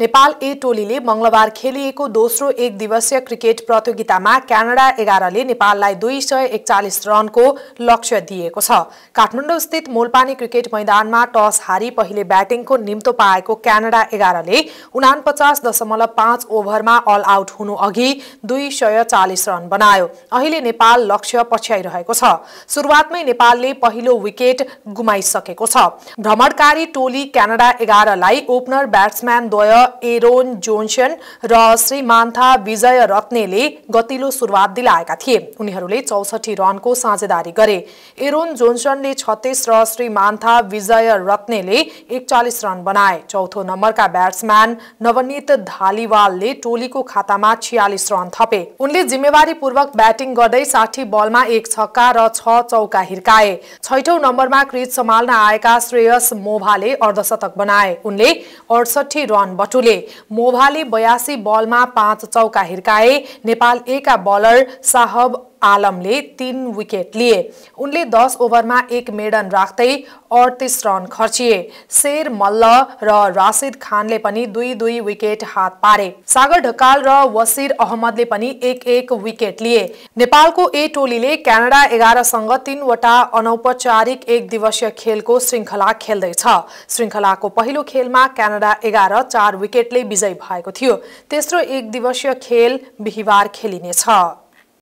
नेपाल ए टोलीले मङ्गलबार खेलिएको दोस्रो एक दिवसीय क्रिकेट प्रतियोगितामा क्यानाडा एघारले नेपाललाई दुई सय एकचालिस रनको लक्ष्य दिएको छ काठमाडौँस्थित मोलपानी क्रिकेट मैदानमा टस हारी पहिले ब्याटिङको निम्तो पाएको क्यानाडा एघारले उनापचास दशमलव पाँच ओभरमा अल आउट हुनु अघि दुई सय चालिस रन बनायो अहिले नेपाल लक्ष्य पछ्याइरहेको छ सुरुवातमै नेपालले पहिलो विकेट गुमाइसकेको छ भ्रमणकारी टोली क्यानाडा एघारलाई ओपनर ब्याट्सम्यानद्वय एरोन जोन्सन र श्रीमान्था विजय रत्नेले गतिलो सुरुवात दिलाएका थिए उनीहरूले चौसठी रनको साझेदारी गरे एरोन जोन्सनले छत्तिस र श्रीमान्था विजय रत्नेले एकचालिस रन बनाए चौथो नम्बरका ब्याट्सम्यान नवनीत धालीवालले टोलीको खातामा छियालिस रन थपे उनले जिम्मेवारीपूर्वक ब्याटिङ गर्दै साठी बलमा एक छक्का र छ चौका हिर्काए छैठौँ नम्बरमा क्रिज सम्हाल्न आएका श्रेयस मोभाले अर्धशतक बनाए उनले अडसठी रन पाटुले मोभाले बयासी बलमा पाँच चौका हिर्काए नेपाल एका बलर साहब आलमले तीन विकेट लिए उनले दस ओभरमा एक मेडन राख्दै अडतिस रन खर्चिए शेर मल्ल र राशिद खानले पनि दुई दुई विकेट हात पारे सागर ढकाल र वसिर अहमदले पनि एक एक विकेट लिए नेपालको ए टोलीले क्यानाडा एघारसँग तीनवटा अनौपचारिक एक दिवसीय खेलको श्रृङ्खला खेल्दैछ श्रृङ्खलाको पहिलो खेलमा क्यानाडा एघार चार विकेटले विजयी भएको थियो तेस्रो एक दिवसीय खेल बिहिबार खेलिनेछ